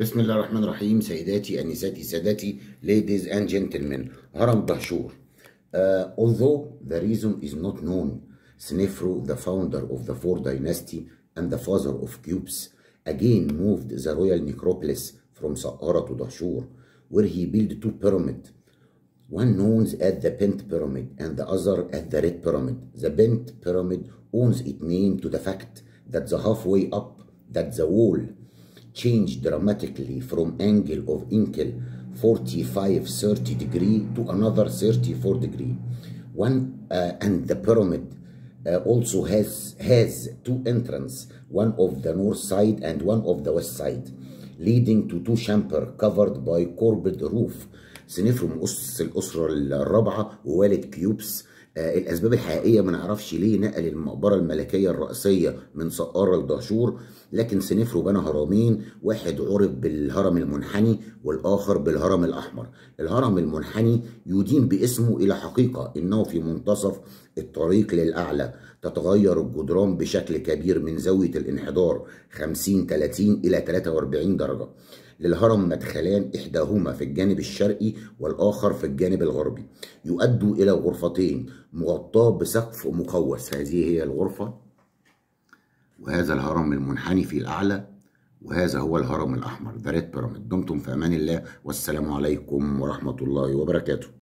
بسم الله الرحمن الرحيم سيداتي أنساتي سادتي ladies and gentlemen هرم بهشور uh, although the reason is not known Snefru the founder of the four dynasty and the father of Cubes again moved the royal necropolis from Saqqara to Dahshur where he built two pyramids one known as the Bent Pyramid and the other as the Red Pyramid. The Bent Pyramid owns its name to the fact that the halfway up that the wall change dramatically from angle of angle 45 30 degree to another 34 degree one uh, and the pyramid uh, also has has two entrance one of the north side and one of the west side leading to two chamber covered by corbed roof سنفرم أسس الأسرة الرابعة ووالد كيوبس آه، الأسباب الحقيقية ما نعرفش ليه نقل المقبرة الملكية الرئيسية من سقارة لدهشور لكن سنفرو بنى هرمين واحد عرف بالهرم المنحني والآخر بالهرم الأحمر الهرم المنحني يدين باسمه إلى حقيقة إنه في منتصف الطريق للأعلى تتغير الجدران بشكل كبير من زاوية الانحدار 50 30 إلى 43 درجة للهرم مدخلان إحداهما في الجانب الشرقي والآخر في الجانب الغربي يؤدوا إلى غرفتين مغطاة بسقف مقوس هذه هي الغرفة وهذا الهرم المنحني في الأعلى وهذا هو الهرم الأحمر دمتم في أمان الله والسلام عليكم ورحمة الله وبركاته